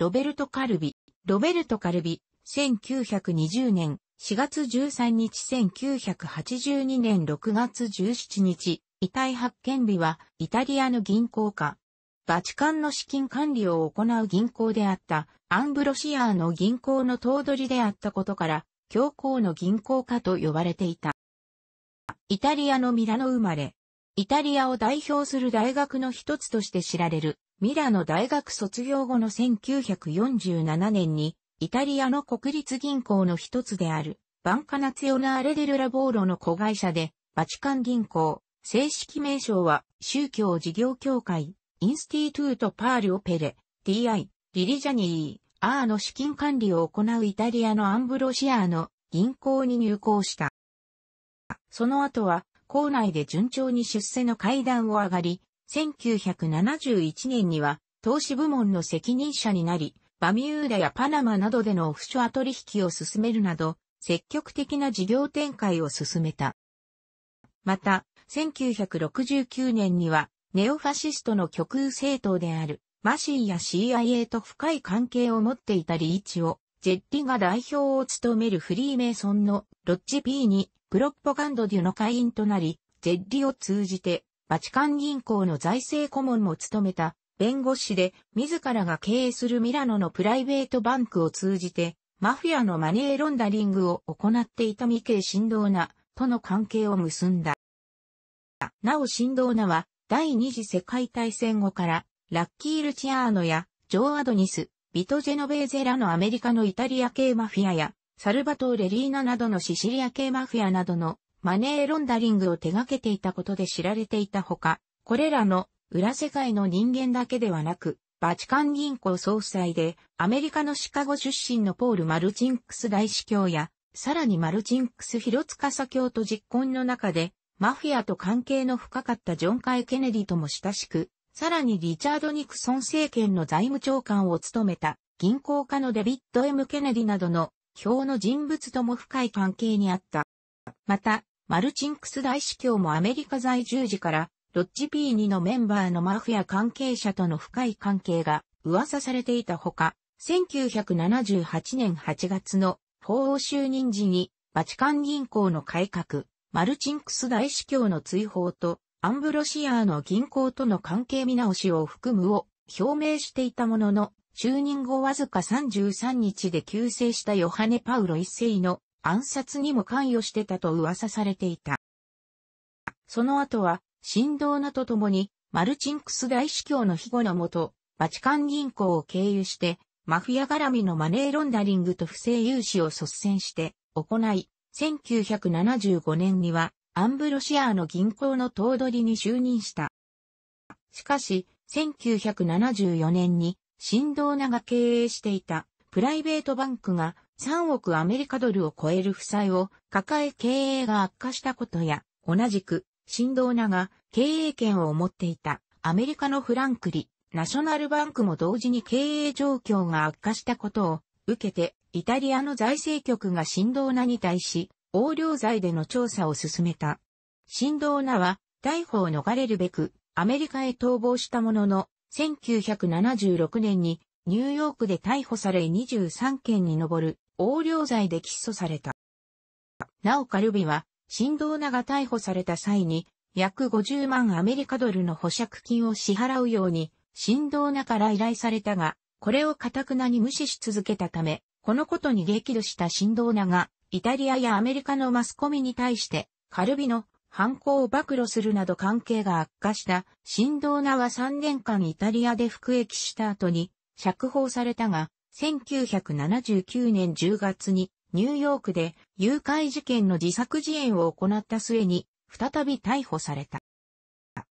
ロベルト・カルビ、ロベルト・カルビ、1920年4月13日1982年6月17日、遺体発見日はイタリアの銀行家。バチカンの資金管理を行う銀行であったアンブロシアーの銀行の頭取であったことから、教皇の銀行家と呼ばれていた。イタリアのミラノ生まれ。イタリアを代表する大学の一つとして知られるミラノ大学卒業後の1947年に、イタリアの国立銀行の一つである、バンカナツヨナーレデルラボーロの子会社で、バチカン銀行、正式名称は、宗教事業協会、インスティートゥートパールオペレ、DI、リリジャニー、アーの資金管理を行うイタリアのアンブロシアーの銀行に入行した。その後は、校内で順調に出世の階段を上がり、1971年には投資部門の責任者になり、バミューダやパナマなどでのオフショア取引を進めるなど、積極的な事業展開を進めた。また、1969年には、ネオファシストの極右政党である、マシーや CIA と深い関係を持っていたリーチを、ジェッリが代表を務めるフリーメイソンのロッジ P に、プロッポガンドデュの会員となり、ジェッリを通じて、バチカン銀行の財政顧問も務めた弁護士で自らが経営するミラノのプライベートバンクを通じてマフィアのマネーロンダリングを行っていたミケイ・シンドーナとの関係を結んだ。なおシンドーナは第二次世界大戦後からラッキー・ルチアーノやジョー・アドニス、ビト・ジェノベーゼラのアメリカのイタリア系マフィアやサルバトーレ・リーナなどのシシリア系マフィアなどのマネーロンダリングを手掛けていたことで知られていたほか、これらの裏世界の人間だけではなく、バチカン銀行総裁でアメリカのシカゴ出身のポール・マルチンクス大司教や、さらにマルチンクス広司教と実婚の中で、マフィアと関係の深かったジョン・カイ・ケネディとも親しく、さらにリチャード・ニクソン政権の財務長官を務めた銀行家のデビッド・ M・ ケネディなどの表の人物とも深い関係にあった。また、マルチンクス大司教もアメリカ在住時から、ロッジ P2 のメンバーのマフィア関係者との深い関係が噂されていたほか、1978年8月の法王就任時に、バチカン銀行の改革、マルチンクス大司教の追放と、アンブロシアの銀行との関係見直しを含むを表明していたものの、就任後わずか33日で急逝したヨハネ・パウロ一世の暗殺にも関与してたと噂されていた。その後は、振動なと共に、マルチンクス大司教の庇護のもと、バチカン銀行を経由して、マフィア絡みのマネーロンダリングと不正融資を率先して行い、1975年にはアンブロシアの銀行の頭取に就任した。しかし、1974年に振動なが経営していたプライベートバンクが3億アメリカドルを超える負債を抱え経営が悪化したことや、同じく、振動なが経営権を持っていたアメリカのフランクリ、ナショナルバンクも同時に経営状況が悪化したことを受けて、イタリアの財政局が振動なに対し、横領罪での調査を進めた。振動なは、逮捕を逃れるべく、アメリカへ逃亡したものの、1976年にニューヨークで逮捕され23件に上る横領罪で起訴された。なおカルビは、新道名が逮捕された際に、約50万アメリカドルの保釈金を支払うように、新道名から依頼されたが、これを堅くなに無視し続けたため、このことに激怒した新道名が、イタリアやアメリカのマスコミに対して、カルビの犯行を暴露するなど関係が悪化した、新道名は3年間イタリアで服役した後に釈放されたが、1979年10月にニューヨークで誘拐事件の自作自演を行った末に再び逮捕された。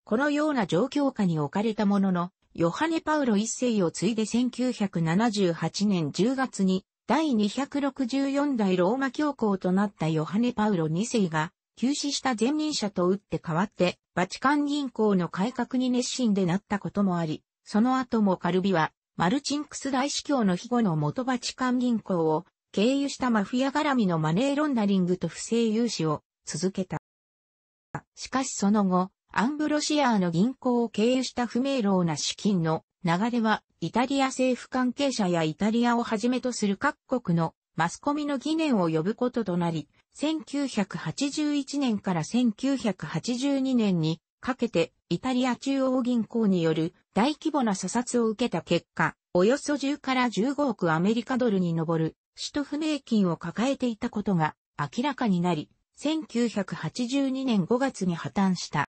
このような状況下に置かれたものの、ヨハネ・パウロ一世を継いで1978年10月に第264代ローマ教皇となったヨハネ・パウロ二世が急死した前任者と打って変わって、バチカン銀行の改革に熱心でなったこともあり、その後もカルビはマルチンクス大司教の庇護の元バチカン銀行を経由したマフィア絡みのマネーロンダリングと不正融資を続けた。しかしその後、アングロシアーの銀行を経由した不明朗な資金の流れは、イタリア政府関係者やイタリアをはじめとする各国のマスコミの疑念を呼ぶこととなり、1981年から1982年にかけてイタリア中央銀行による大規模な査察を受けた結果、およそ10から15億アメリカドルに上る、首都不明金を抱えていたことが明らかになり、1982年5月に破綻した。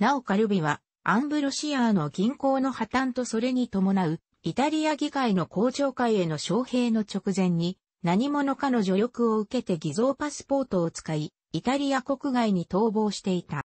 なおカルビは、アンブロシアーの銀行の破綻とそれに伴う、イタリア議会の公聴会への招聘の直前に、何者かの助力を受けて偽造パスポートを使い、イタリア国外に逃亡していた。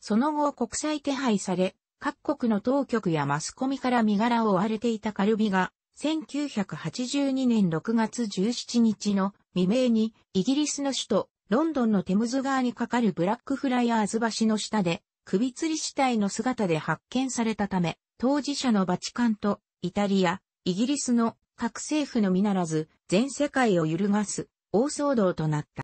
その後国際手配され、各国の当局やマスコミから身柄を追われていたカルビが、1982年6月17日の未明に、イギリスの首都、ロンドンのテムズ川に架かるブラックフライヤーズ橋の下で、首吊り死体の姿で発見されたため、当事者のバチカンと、イタリア、イギリスの各政府のみならず、全世界を揺るがす、大騒動となった。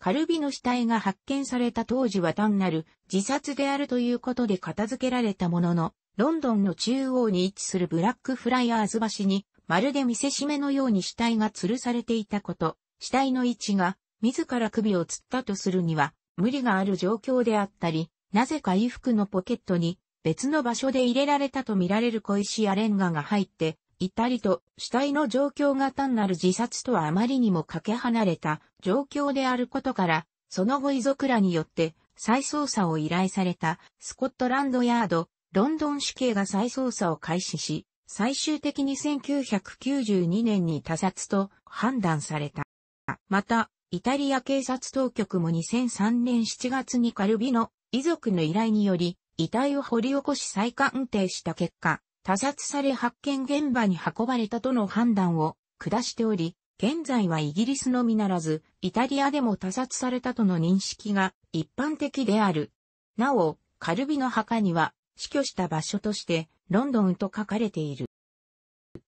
カルビの死体が発見された当時は単なる自殺であるということで片付けられたものの、ロンドンの中央に位置するブラックフライアーズ橋に、まるで見せしめのように死体が吊るされていたこと、死体の位置が自ら首を吊ったとするには、無理がある状況であったり、なぜか衣服のポケットに別の場所で入れられたとみられる小石やレンガが入って至りと死体の状況が単なる自殺とはあまりにもかけ離れた状況であることから、その後遺族らによって再捜査を依頼されたスコットランドヤード、ロンドン死刑が再捜査を開始し、最終的に1992年に他殺と判断された。また、イタリア警察当局も2003年7月にカルビの遺族の依頼により、遺体を掘り起こし再鑑定した結果、他殺され発見現場に運ばれたとの判断を下しており、現在はイギリスのみならず、イタリアでも他殺されたとの認識が一般的である。なお、カルビの墓には死去した場所としてロンドンと書かれている。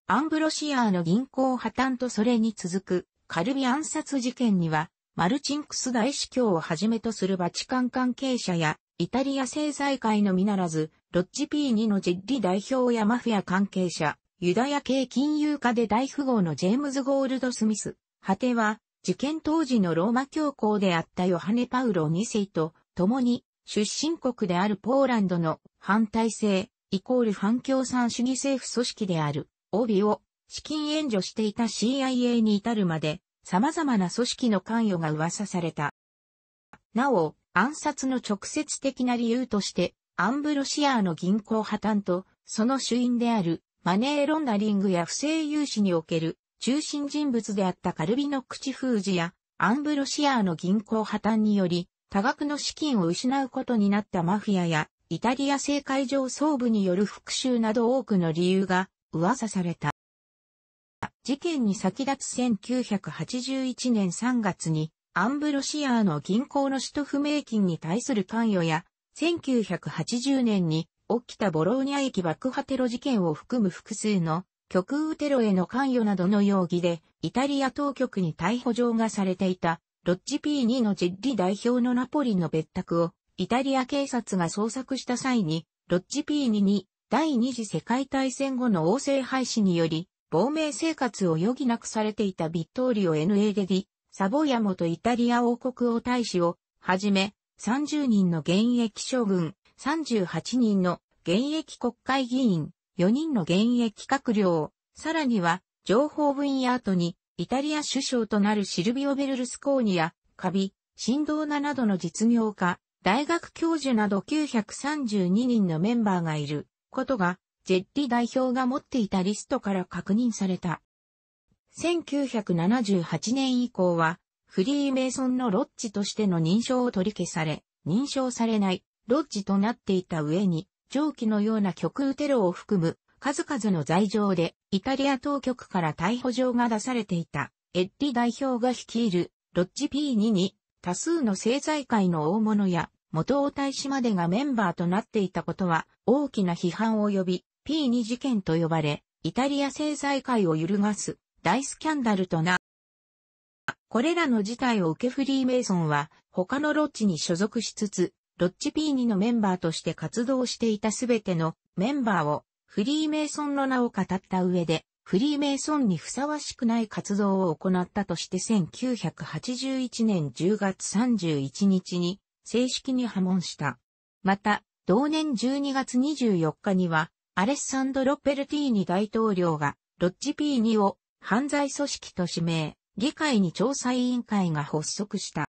アンブロシアーの銀行破綻とそれに続くカルビ暗殺事件には、マルチンクス大司教をはじめとするバチカン関係者やイタリア政財界のみならず、ロッジ P2 のジッリ代表やマフィア関係者、ユダヤ系金融家で大富豪のジェームズ・ゴールド・スミス、果ては、事件当時のローマ教皇であったヨハネ・パウロ2世と共に、出身国であるポーランドの反体制、イコール反共産主義政府組織である、帯を資金援助していた CIA に至るまで、様々な組織の関与が噂された。なお、暗殺の直接的な理由として、アンブロシアの銀行破綻と、その主因である、マネーロンダリングや不正融資における、中心人物であったカルビノ・クチフージや、アンブロシアの銀行破綻により、多額の資金を失うことになったマフィアや、イタリア政界上層部による復讐など多くの理由が噂された。事件に先立つ1981年3月にアンブロシアーの銀行の首都不明金に対する関与や、1980年に起きたボローニャ駅爆破テロ事件を含む複数の極右テロへの関与などの容疑で、イタリア当局に逮捕状がされていた、ロッジ P2 のジッリ代表のナポリの別宅を、イタリア警察が捜索した際に、ロッジ P2 に第二次世界大戦後の王政廃止により、亡命生活を余儀なくされていたビットーリオ・エヌデディサボヤモとイタリア王国王大使をはじめ、30人の現役将軍、38人の現役国会議員、4人の現役閣僚、さらには、情報分野後に、イタリア首相となるシルビオ・ベルルスコーニや、カビ、シンドーナなどの実業家、大学教授など932人のメンバーがいることが、ジェッリ代表が持っていたリストから確認された。1978年以降は、フリーメイソンのロッジとしての認証を取り消され、認証されないロッジとなっていた上に、上記のような極右テロを含む数々の罪状で、イタリア当局から逮捕状が出されていた、エッリ代表が率いるロッジ P2 に、多数の政財界の大物や元大大使までがメンバーとなっていたことは大きな批判を呼び、P2 事件と呼ばれ、イタリア政財界を揺るがす大スキャンダルとな。これらの事態を受けフリーメイソンは他のロッジに所属しつつ、ロッジ p ニのメンバーとして活動していたすべてのメンバーをフリーメイソンの名を語った上で、フリーメイソンにふさわしくない活動を行ったとして1981年10月31日に正式に破門した。また、同年12月24日には、アレッサンドロ・ペルティーニ大統領が、ロッジ p ニを犯罪組織と指名、議会に調査委員会が発足した。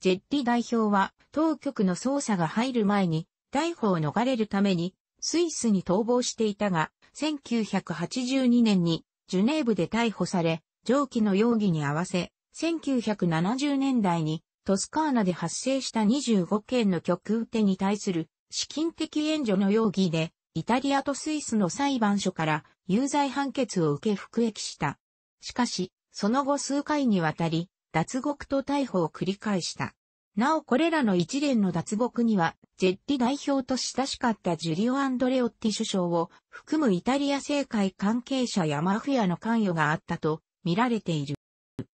ジェッリ代表は当局の捜査が入る前に逮捕を逃れるためにスイスに逃亡していたが、1982年にジュネーブで逮捕され、上記の容疑に合わせ、1970年代にトスカーナで発生した25件の極右手に対する資金的援助の容疑で、イタリアとスイスの裁判所から有罪判決を受け服役した。しかし、その後数回にわたり、脱獄と逮捕を繰り返した。なおこれらの一連の脱獄には、ジェッリ代表と親しかったジュリオ・アンドレオッティ首相を含むイタリア政界関係者やマフィアの関与があったと見られている。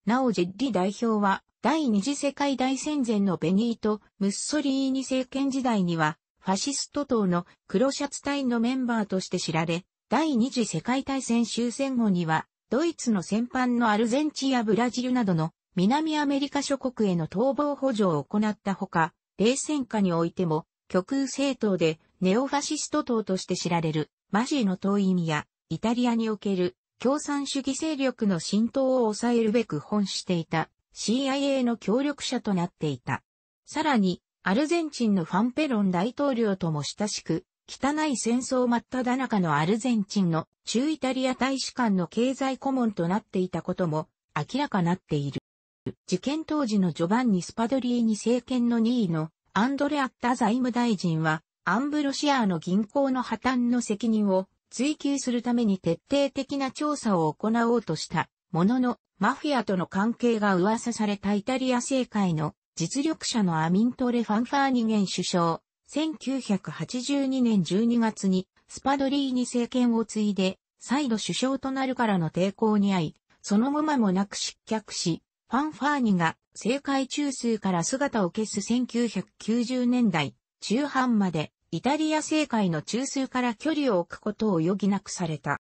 なおジェッリ代表は、第二次世界大戦前のベニート・ムッソリーニ政権時代には、ファシスト党の黒シャツ隊のメンバーとして知られ、第二次世界大戦終戦後には、ドイツの戦犯のアルゼンチンやブラジルなどの南アメリカ諸国への逃亡補助を行ったほか、冷戦下においても、極右政党でネオファシスト党として知られるマジーの党員や、イタリアにおける共産主義勢力の浸透を抑えるべく本していた CIA の協力者となっていた。さらに、アルゼンチンのファンペロン大統領とも親しく、汚い戦争真っ只中のアルゼンチンの中イタリア大使館の経済顧問となっていたことも明らかなっている。事件当時のジョバンニ・スパドリーニ政権の2位のアンドレアッタ財務大臣はアンブロシアの銀行の破綻の責任を追求するために徹底的な調査を行おうとしたもののマフィアとの関係が噂されたイタリア政界の実力者のアミントレ・ファンファーニゲン首相、1982年12月にスパドリーニ政権を継いで、再度首相となるからの抵抗に遭い、その後間もなく失脚し、ファンファーニが政界中枢から姿を消す1990年代中半までイタリア政界の中枢から距離を置くことを余儀なくされた。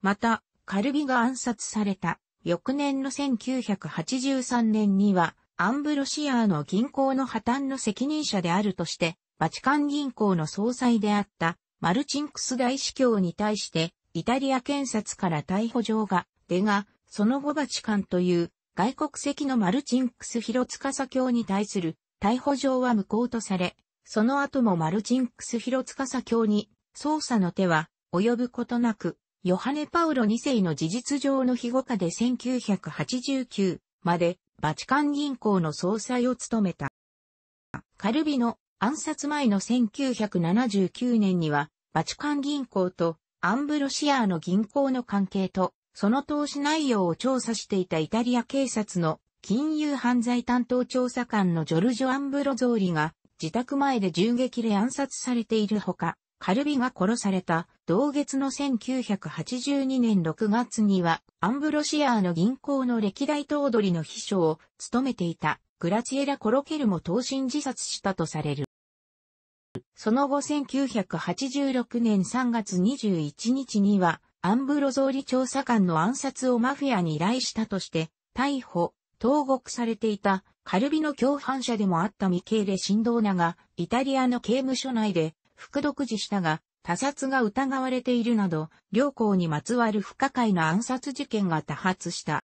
また、カルビが暗殺された翌年の1983年にはアンブロシアーの銀行の破綻の責任者であるとしてバチカン銀行の総裁であったマルチンクス大司教に対してイタリア検察から逮捕状が出が、その後バチカンという外国籍のマルチンクス広司教に対する逮捕状は無効とされ、その後もマルチンクス広司教に捜査の手は及ぶことなく、ヨハネ・パウロ2世の事実上の庇護下で1989までバチカン銀行の総裁を務めた。カルビの暗殺前の1979年には、バチカン銀行とアンブロシアーの銀行の関係と、その投資内容を調査していたイタリア警察の金融犯罪担当調査官のジョルジョ・アンブロゾーリが自宅前で銃撃で暗殺されているほか、カルビが殺された同月の1982年6月にはアンブロシアーの銀行の歴代頭取の秘書を務めていたグラチエラ・コロケルも投身自殺したとされる。その後1986年3月21日には、アンブロゾーリ調査官の暗殺をマフィアに依頼したとして、逮捕、投獄されていた、カルビの共犯者でもあったミケーレ・シンドーナが、イタリアの刑務所内で、服毒死したが、他殺が疑われているなど、両校にまつわる不可解な暗殺事件が多発した。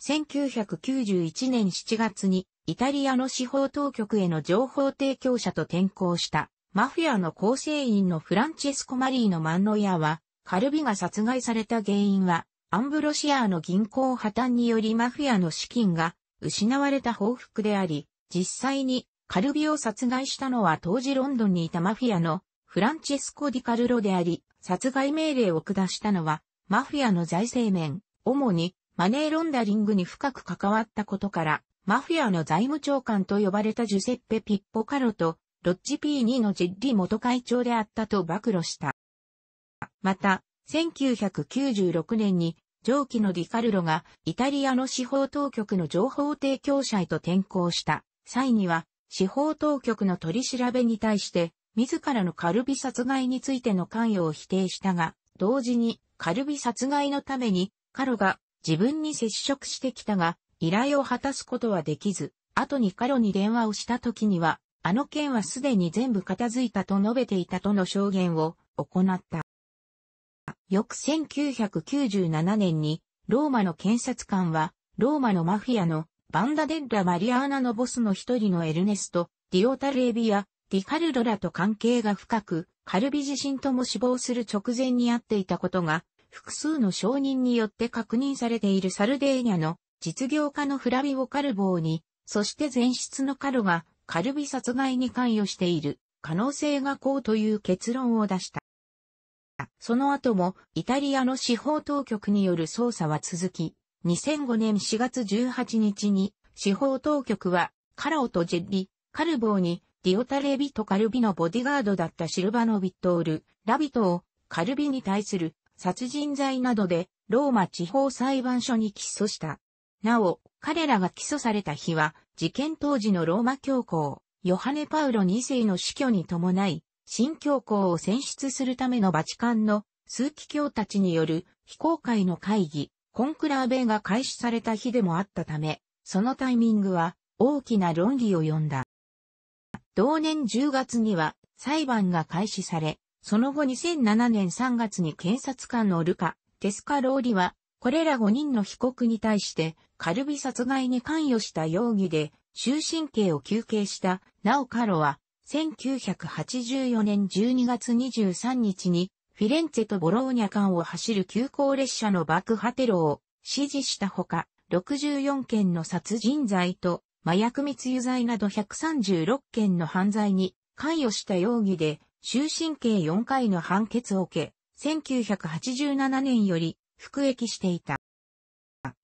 1991年7月にイタリアの司法当局への情報提供者と転校したマフィアの構成員のフランチェスコ・マリーのマンノヤはカルビが殺害された原因はアンブロシアの銀行破綻によりマフィアの資金が失われた報復であり、実際にカルビを殺害したのは当時ロンドンにいたマフィアのフランチェスコ・ディカルロであり、殺害命令を下したのはマフィアの財政面、主にマネーロンダリングに深く関わったことから、マフィアの財務長官と呼ばれたジュセッペ・ピッポカロと、ロッジ P2 のジェッリ元会長であったと暴露した。また、1996年に、上記のディカルロがイタリアの司法当局の情報提供者へと転向した際には、司法当局の取り調べに対して、自らのカルビ殺害についての関与を否定したが、同時にカルビ殺害のために、カロが自分に接触してきたが、依頼を果たすことはできず、後にカロに電話をした時には、あの件はすでに全部片付いたと述べていたとの証言を行った。翌1997年に、ローマの検察官は、ローマのマフィアのバンダデッラ・マリアーナのボスの一人のエルネスト、ディオタレービア、ディカルドラと関係が深く、カルビ自身とも死亡する直前に会っていたことが複数の証人によって確認されているサルデーニャの実業家のフラビオ・カルボーに、そして前室のカロがカルビ殺害に関与している可能性がこうという結論を出した。その後もイタリアの司法当局による捜査は続き、2005年4月18日に司法当局はカラオとジェッリ、カルボーにディオタレビとカルビのボディガードだったシルバノ・ビットール、ラビトをカルビに対する殺人罪などでローマ地方裁判所に起訴した。なお、彼らが起訴された日は、事件当時のローマ教皇、ヨハネ・パウロ2世の死去に伴い、新教皇を選出するためのバチカンの数奇教たちによる非公開の会議、コンクラーベが開始された日でもあったため、そのタイミングは大きな論議を呼んだ。同年10月には裁判が開始され、その後2007年3月に検察官のルカ・テスカローリは、これら5人の被告に対して、カルビ殺害に関与した容疑で、終身刑を求刑した、なおカロは、1984年12月23日に、フィレンツェとボローニャ間を走る急行列車の爆破テロを指示したほか、64件の殺人罪と麻薬密輸罪など136件の犯罪に関与した容疑で終身刑4回の判決を受け、1987年より服役していた。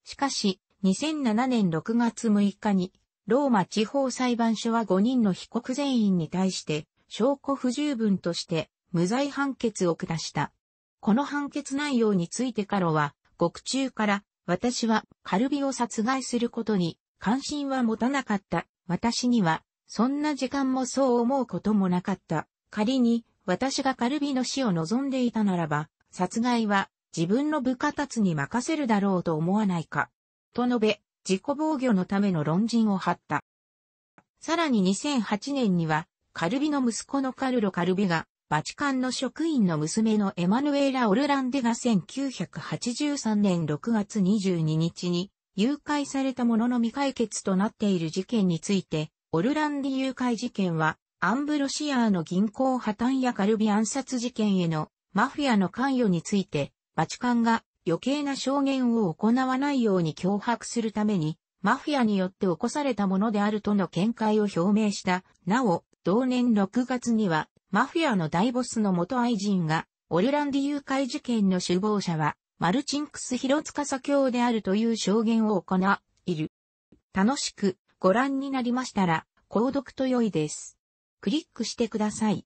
しかし、2007年6月6日に、ローマ地方裁判所は5人の被告全員に対して、証拠不十分として、無罪判決を下した。この判決内容についてカロは、獄中から、私はカルビを殺害することに関心は持たなかった。私には、そんな時間もそう思うこともなかった。仮に、私がカルビの死を望んでいたならば、殺害は自分の部下たちに任せるだろうと思わないか。と述べ、自己防御のための論陣を張った。さらに2008年には、カルビの息子のカルロ・カルビが、バチカンの職員の娘のエマヌエーラ・オルランデが1983年6月22日に誘拐されたものの未解決となっている事件について、オルランデ誘拐事件はアンブロシアーの銀行破綻やカルビ暗殺事件へのマフィアの関与について、バチカンが余計な証言を行わないように脅迫するために、マフィアによって起こされたものであるとの見解を表明した。なお、同年6月には、マフィアの大ボスの元愛人が、オルランディ誘拐事件の首謀者は、マルチンクス広サ教であるという証言を行いる。楽しくご覧になりましたら、購読と良いです。クリックしてください。